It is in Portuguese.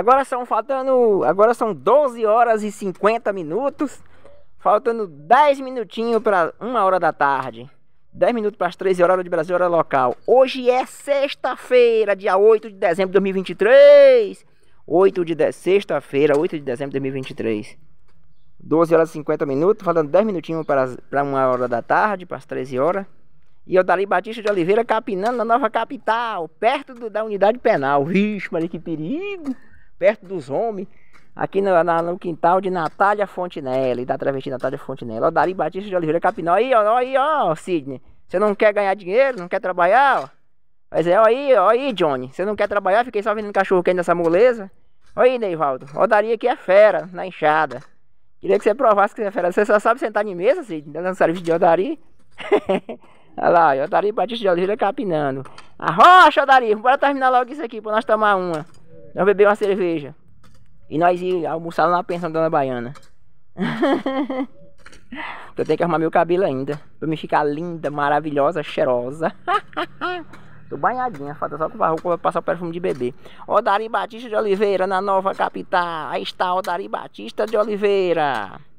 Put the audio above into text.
Agora são faltando, agora são 12 horas e 50 minutos, faltando 10 minutinhos para 1 hora da tarde. 10 minutos para as 13 horas de Brasil, hora local. Hoje é sexta-feira, dia 8 de dezembro de 2023. 8 de, de... sexta-feira, 8 de dezembro de 2023. 12 horas e 50 minutos, faltando 10 minutinhos para, as... para 1 hora da tarde, para as 13 horas. E eu Dali Batista de Oliveira capinando na nova capital, perto do... da unidade penal. Vixe, Maria, que perigo! perto dos homens, aqui no, na, no quintal de Natália Fontenelle da travesti Natália Fontenelle Ó, Dari Batista de Oliveira Capinó. Aí, ó, aí, ó, Sidney. Você não quer ganhar dinheiro, não quer trabalhar, ó. Mas é, ó aí, ó aí, Johnny. Você não quer trabalhar, fiquei só vendendo cachorro quente nessa moleza. Olha aí, Neivaldo. Ó, aqui é fera, na enxada. Queria que você provasse que você é fera. Você só sabe sentar em mesa, Sidney, dando serviço de Odari. Olha lá, Odari Batista de Oliveira capinando. A rocha, Odari. Bora terminar logo isso aqui pra nós tomar uma. Nós bebemos uma cerveja. E nós almoçamos na pensão da Dona Baiana. eu tenho que arrumar meu cabelo ainda. Pra me ficar linda, maravilhosa, cheirosa. Tô banhadinha, falta só com barroco pra passar o perfume de bebê. Odari Batista de Oliveira na nova capital. Aí está Odari Batista de Oliveira.